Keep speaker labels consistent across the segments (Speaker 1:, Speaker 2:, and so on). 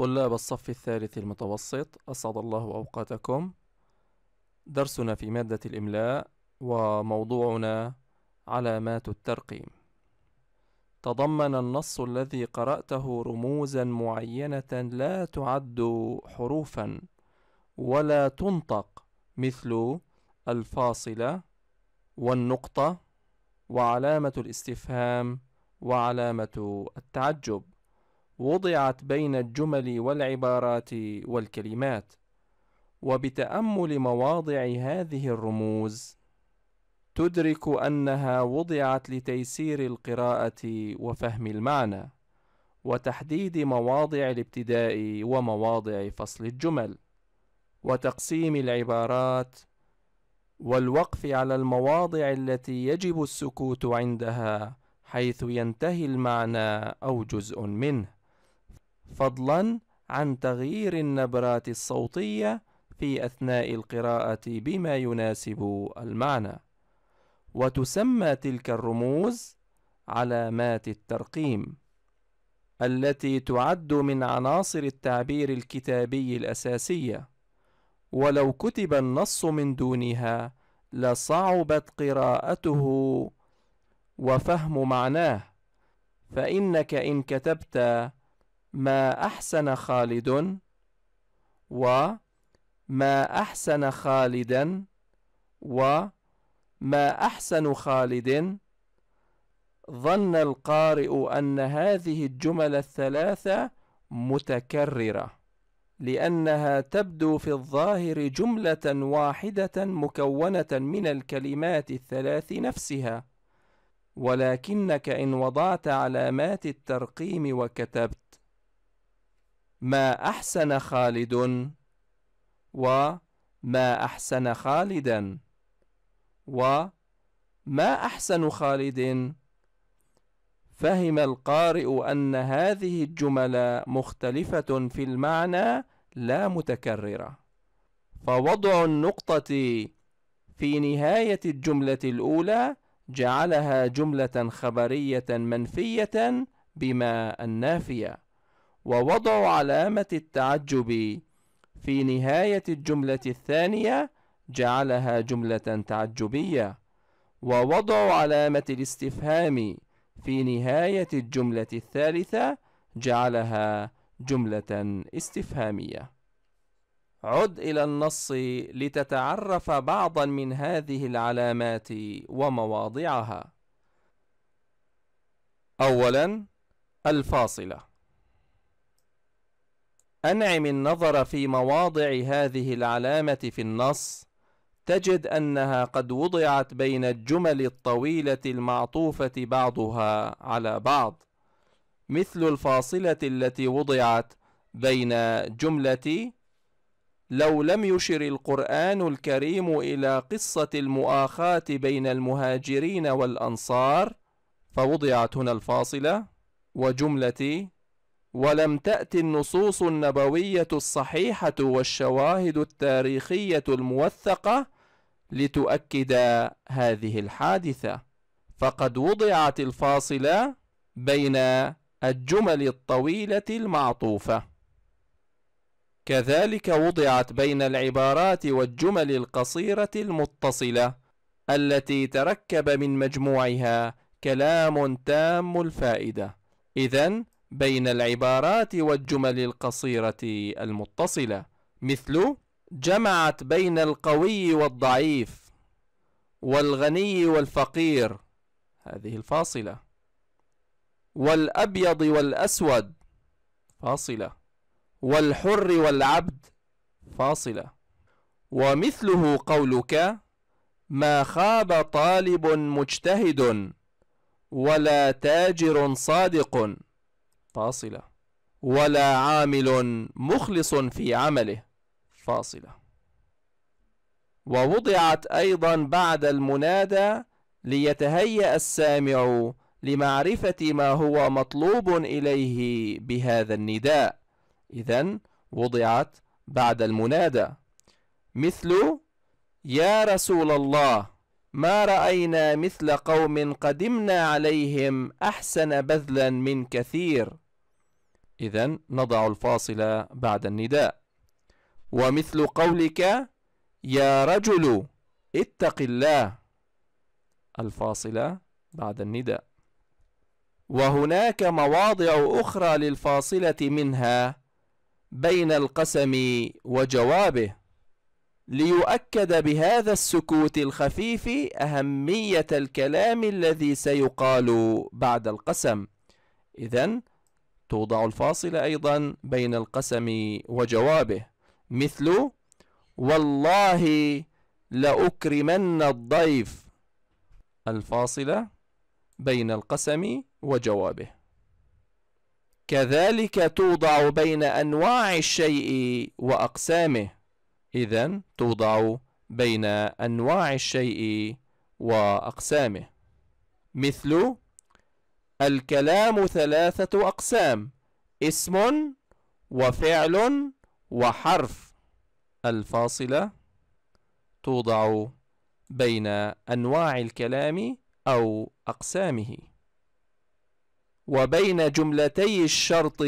Speaker 1: طلاب الصف الثالث المتوسط أسعد الله أوقاتكم درسنا في مادة الإملاء وموضوعنا علامات الترقيم تضمن النص الذي قرأته رموزا معينة لا تعد حروفا ولا تنطق مثل الفاصلة والنقطة وعلامة الاستفهام وعلامة التعجب وضعت بين الجمل والعبارات والكلمات وبتامل مواضع هذه الرموز تدرك انها وضعت لتيسير القراءه وفهم المعنى وتحديد مواضع الابتداء ومواضع فصل الجمل وتقسيم العبارات والوقف على المواضع التي يجب السكوت عندها حيث ينتهي المعنى او جزء منه فضلا عن تغيير النبرات الصوتية في أثناء القراءة بما يناسب المعنى وتسمى تلك الرموز علامات الترقيم التي تعد من عناصر التعبير الكتابي الأساسية ولو كتب النص من دونها لصعبت قراءته وفهم معناه فإنك إن كتبت ما أحسن خالد وما أحسن خالدا وما أحسن خالد ظن القارئ أن هذه الجمل الثلاثة متكررة لأنها تبدو في الظاهر جملة واحدة مكونة من الكلمات الثلاث نفسها ولكنك إن وضعت علامات الترقيم وكتبت ما أحسن خالد وما أحسن خالدا وما أحسن خالد فهم القارئ أن هذه الجمل مختلفة في المعنى لا متكررة فوضع النقطة في نهاية الجملة الأولى جعلها جملة خبرية منفية بما النافية ووضعوا علامة التعجب في نهاية الجملة الثانية جعلها جملة تعجبية ووضعوا علامة الاستفهام في نهاية الجملة الثالثة جعلها جملة استفهامية عد إلى النص لتتعرف بعضا من هذه العلامات ومواضعها أولا الفاصلة أنعم النظر في مواضع هذه العلامة في النص تجد أنها قد وضعت بين الجمل الطويلة المعطوفة بعضها على بعض مثل الفاصلة التي وضعت بين جملة لو لم يشر القرآن الكريم إلى قصة المؤاخاة بين المهاجرين والأنصار فوضعت هنا الفاصلة وجملة ولم تأت النصوص النبوية الصحيحة والشواهد التاريخية الموثقة لتؤكد هذه الحادثة فقد وضعت الفاصلة بين الجمل الطويلة المعطوفة كذلك وضعت بين العبارات والجمل القصيرة المتصلة التي تركب من مجموعها كلام تام الفائدة إذن بين العبارات والجمل القصيرة المتصلة مثل جمعت بين القوي والضعيف والغني والفقير هذه الفاصلة والأبيض والأسود فاصلة والحر والعبد فاصلة ومثله قولك ما خاب طالب مجتهد ولا تاجر صادق فاصلة ولا عامل مخلص في عمله فاصلة ووضعت أيضا بعد المنادى ليتهيأ السامع لمعرفة ما هو مطلوب إليه بهذا النداء إذا وضعت بعد المنادى مثل يا رسول الله ما رأينا مثل قوم قدمنا عليهم أحسن بذلا من كثير إذا نضع الفاصل بعد النداء ومثل قولك يا رجل اتق الله الفاصلة بعد النداء وهناك مواضع أخرى للفاصلة منها بين القسم وجوابه ليؤكد بهذا السكوت الخفيف أهمية الكلام الذي سيقال بعد القسم إذا توضع الفاصلة أيضا بين القسم وجوابه مثل والله لأكرمن الضيف الفاصلة بين القسم وجوابه كذلك توضع بين أنواع الشيء وأقسامه إذا توضع بين أنواع الشيء وأقسامه مثل الكلام ثلاثة أقسام اسم وفعل وحرف الفاصلة توضع بين أنواع الكلام أو أقسامه وبين جملتي الشرط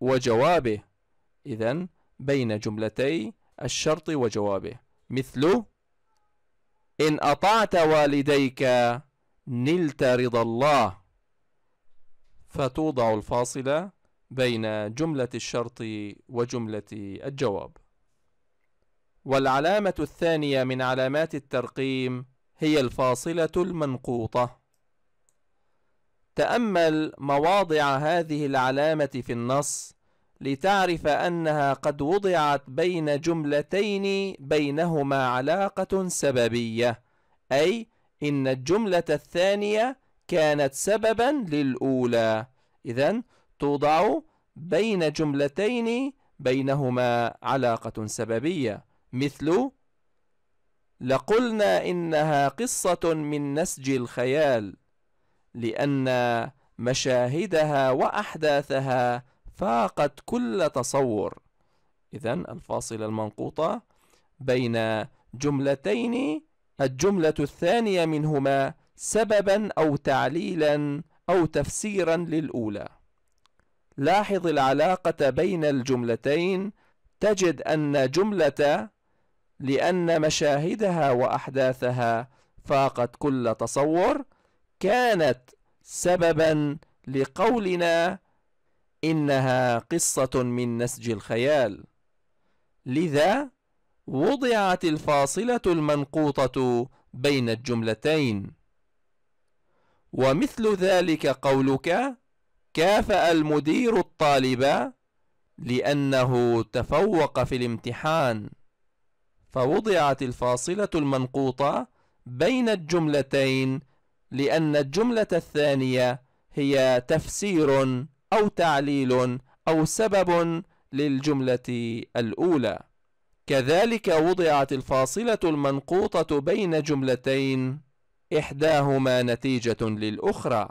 Speaker 1: وجوابه إذا بين جملتي الشرط وجوابه مثل إن أطعت والديك نلت رضا الله فتوضع الفاصلة بين جملة الشرط وجملة الجواب والعلامة الثانية من علامات الترقيم هي الفاصلة المنقوطة تأمل مواضع هذه العلامة في النص لتعرف أنها قد وضعت بين جملتين بينهما علاقة سببية أي إن الجملة الثانية كانت سببا للأولى إذا توضع بين جملتين بينهما علاقة سببية مثل لقلنا إنها قصة من نسج الخيال لأن مشاهدها وأحداثها فاقت كل تصور إذا الفاصلة المنقوطة بين جملتين الجملة الثانية منهما سببا أو تعليلا أو تفسيرا للأولى لاحظ العلاقة بين الجملتين تجد أن جملة لأن مشاهدها وأحداثها فاقت كل تصور كانت سببا لقولنا إنها قصة من نسج الخيال لذا وضعت الفاصلة المنقوطة بين الجملتين ومثل ذلك قولك كافأ المدير الطالب لأنه تفوق في الامتحان فوضعت الفاصلة المنقوطة بين الجملتين لأن الجملة الثانية هي تفسير أو تعليل أو سبب للجملة الأولى كذلك وضعت الفاصلة المنقوطة بين جملتين إحداهما نتيجة للأخرى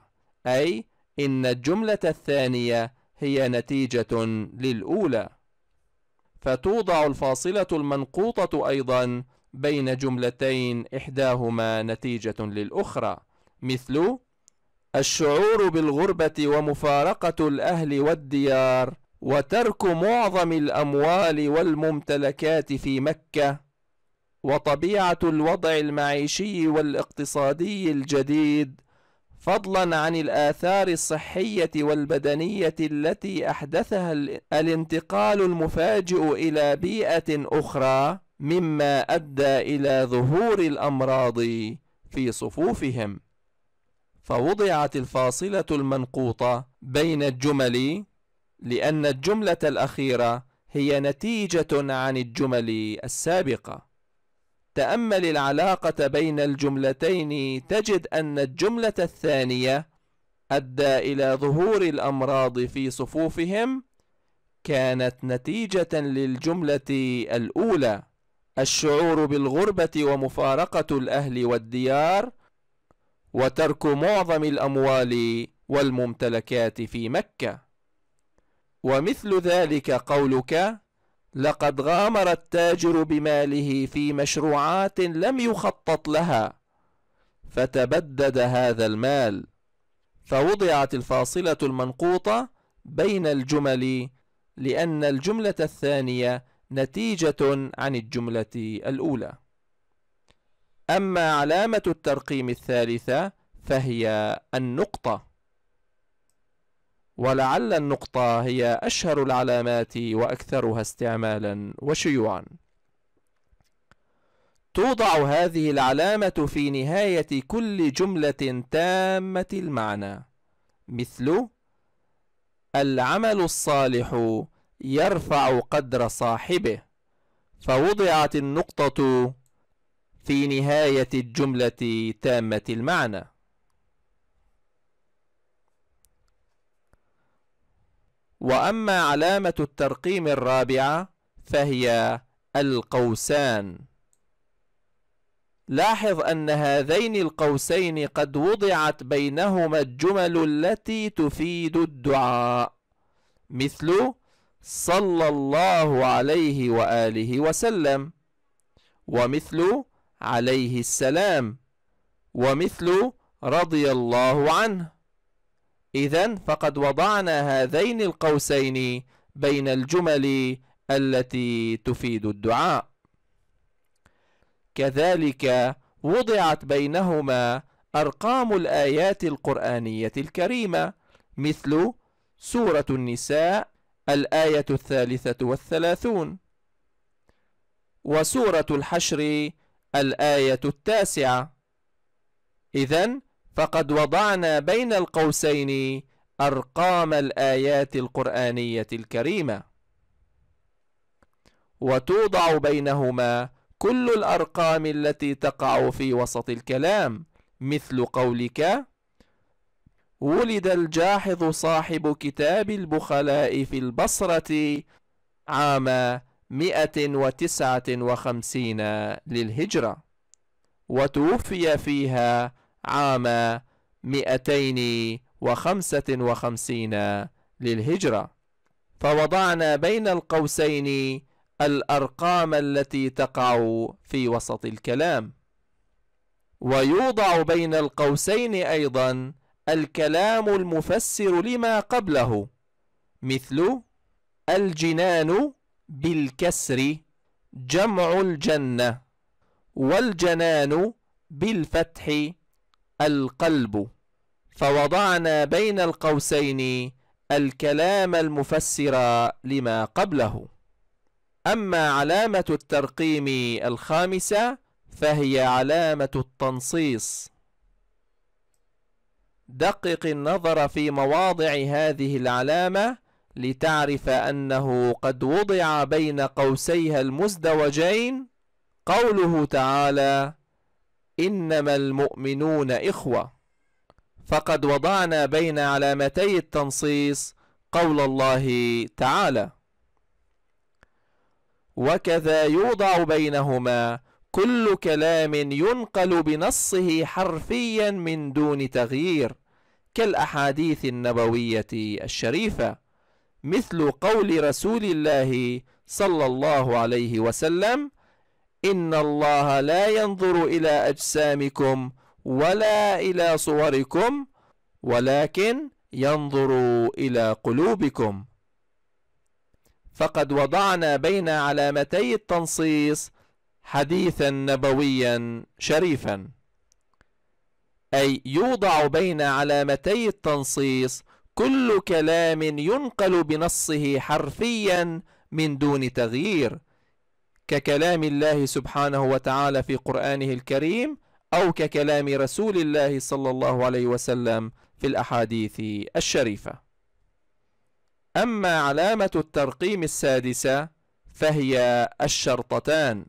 Speaker 1: أي إن الجملة الثانية هي نتيجة للأولى فتوضع الفاصلة المنقوطة أيضا بين جملتين إحداهما نتيجة للأخرى مثل الشعور بالغربة ومفارقة الأهل والديار وترك معظم الأموال والممتلكات في مكة وطبيعة الوضع المعيشي والاقتصادي الجديد فضلا عن الآثار الصحية والبدنية التي أحدثها الانتقال المفاجئ إلى بيئة أخرى مما أدى إلى ظهور الأمراض في صفوفهم فوضعت الفاصلة المنقوطة بين الجمل لأن الجملة الأخيرة هي نتيجة عن الجمل السابقة تأمل العلاقة بين الجملتين تجد أن الجملة الثانية أدى إلى ظهور الأمراض في صفوفهم كانت نتيجة للجملة الأولى الشعور بالغربة ومفارقة الأهل والديار وترك معظم الأموال والممتلكات في مكة ومثل ذلك قولك لقد غامر التاجر بماله في مشروعات لم يخطط لها فتبدد هذا المال فوضعت الفاصلة المنقوطة بين الجمل لأن الجملة الثانية نتيجة عن الجملة الأولى أما علامة الترقيم الثالثة فهي النقطة ولعل النقطة هي أشهر العلامات وأكثرها استعمالا وشيوعا توضع هذه العلامة في نهاية كل جملة تامة المعنى مثل العمل الصالح يرفع قدر صاحبه فوضعت النقطة في نهاية الجملة تامة المعنى وأما علامة الترقيم الرابعة فهي القوسان لاحظ أن هذين القوسين قد وضعت بينهما الجمل التي تفيد الدعاء مثل صلى الله عليه وآله وسلم ومثل عليه السلام ومثل رضي الله عنه إذا فقد وضعنا هذين القوسين بين الجمل التي تفيد الدعاء كذلك وضعت بينهما أرقام الآيات القرآنية الكريمة مثل سورة النساء الآية الثالثة والثلاثون وسورة الحشر الآية التاسعة إذا فقد وضعنا بين القوسين أرقام الآيات القرآنية الكريمة وتوضع بينهما كل الأرقام التي تقع في وسط الكلام مثل قولك ولد الجاحظ صاحب كتاب البخلاء في البصرة عام مئة وتسعة وخمسين للهجرة وتوفي فيها عام مئتين وخمسة وخمسين للهجرة فوضعنا بين القوسين الأرقام التي تقع في وسط الكلام ويوضع بين القوسين أيضا الكلام المفسر لما قبله مثل الجنان بالكسر جمع الجنة والجنان بالفتح القلب فوضعنا بين القوسين الكلام المفسر لما قبله أما علامة الترقيم الخامسة فهي علامة التنصيص دقق النظر في مواضع هذه العلامة لتعرف أنه قد وضع بين قوسيها المزدوجين قوله تعالى إنما المؤمنون إخوة فقد وضعنا بين علامتي التنصيص قول الله تعالى وكذا يوضع بينهما كل كلام ينقل بنصه حرفيا من دون تغيير كالاحاديث النبويه الشريفه مثل قول رسول الله صلى الله عليه وسلم إن الله لا ينظر إلى أجسامكم ولا إلى صوركم ولكن ينظر إلى قلوبكم فقد وضعنا بين علامتي التنصيص حديثا نبويا شريفا أي يوضع بين علامتي التنصيص كل كلام ينقل بنصه حرفيا من دون تغيير ككلام الله سبحانه وتعالى في قرآنه الكريم أو ككلام رسول الله صلى الله عليه وسلم في الأحاديث الشريفة أما علامة الترقيم السادسة فهي الشرطتان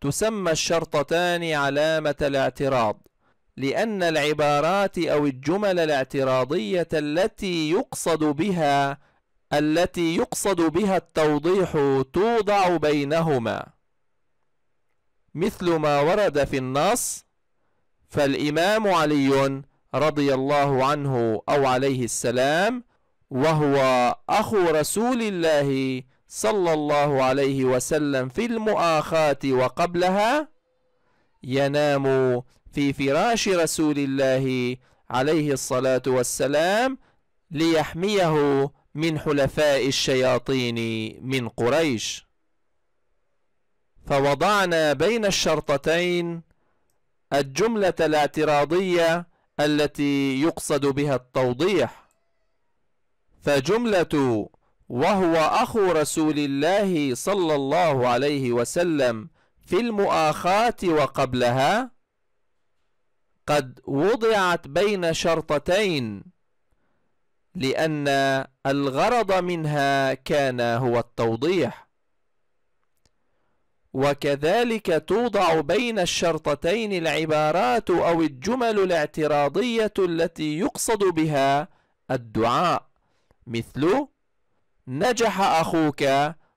Speaker 1: تسمى الشرطتان علامة الاعتراض لأن العبارات أو الجمل الاعتراضية التي يقصد بها التي يقصد بها التوضيح توضع بينهما مثل ما ورد في النص فالإمام علي رضي الله عنه أو عليه السلام وهو أخو رسول الله صلى الله عليه وسلم في المؤاخاة وقبلها ينام في فراش رسول الله عليه الصلاة والسلام ليحميه من حلفاء الشياطين من قريش فوضعنا بين الشرطتين الجملة الاعتراضية التي يقصد بها التوضيح فجملة وهو أخو رسول الله صلى الله عليه وسلم في المؤاخاة وقبلها قد وضعت بين شرطتين لأن الغرض منها كان هو التوضيح وكذلك توضع بين الشرطتين العبارات أو الجمل الاعتراضية التي يقصد بها الدعاء مثل نجح أخوك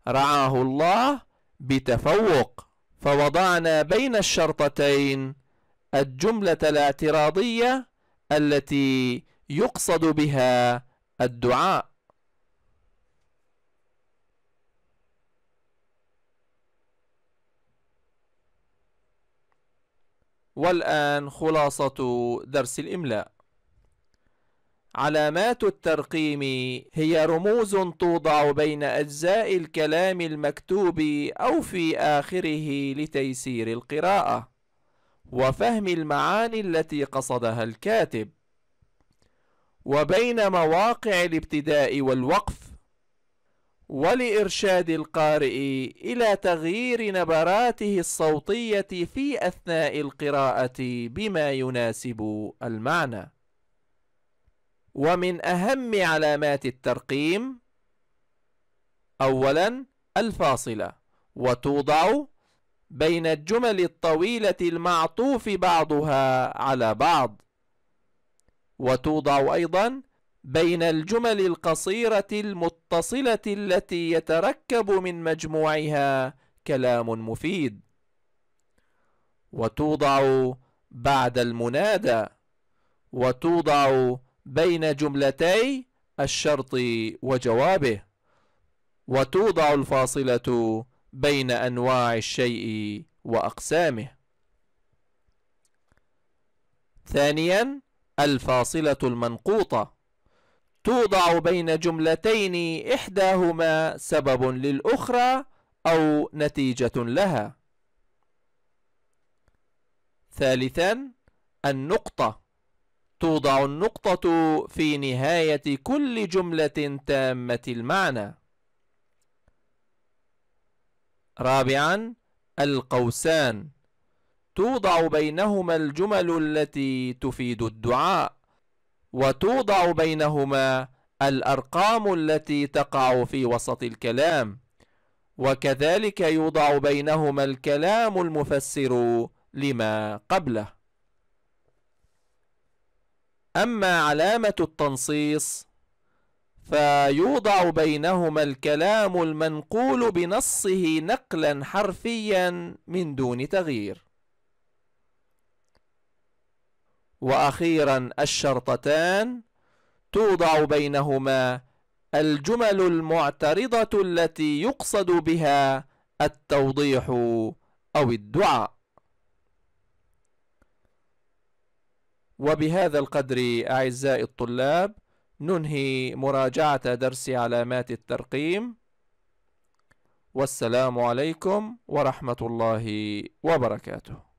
Speaker 1: رعاه الله بتفوق فوضعنا بين الشرطتين الجملة الاعتراضية التي يقصد بها الدعاء والآن خلاصة درس الإملاء علامات الترقيم هي رموز توضع بين أجزاء الكلام المكتوب أو في آخره لتيسير القراءة وفهم المعاني التي قصدها الكاتب وبين مواقع الابتداء والوقف ولإرشاد القارئ إلى تغيير نبراته الصوتية في أثناء القراءة بما يناسب المعنى ومن أهم علامات الترقيم أولا الفاصلة وتوضع بين الجمل الطويلة المعطوف بعضها على بعض وتوضع أيضا بين الجمل القصيرة المتصلة التي يتركب من مجموعها كلام مفيد وتوضع بعد المنادى وتوضع بين جملتي الشرط وجوابه وتوضع الفاصلة بين انواع الشيء واقسامه ثانيا الفاصله المنقوطه توضع بين جملتين احداهما سبب للاخرى او نتيجه لها ثالثا النقطه توضع النقطه في نهايه كل جمله تامه المعنى رابعا القوسان توضع بينهما الجمل التي تفيد الدعاء وتوضع بينهما الأرقام التي تقع في وسط الكلام وكذلك يوضع بينهما الكلام المفسر لما قبله أما علامة التنصيص فيوضع بينهما الكلام المنقول بنصه نقلا حرفيا من دون تغيير واخيرا الشرطتان توضع بينهما الجمل المعترضه التي يقصد بها التوضيح او الدعاء وبهذا القدر اعزائي الطلاب ننهي مراجعة درس علامات الترقيم والسلام عليكم ورحمة الله وبركاته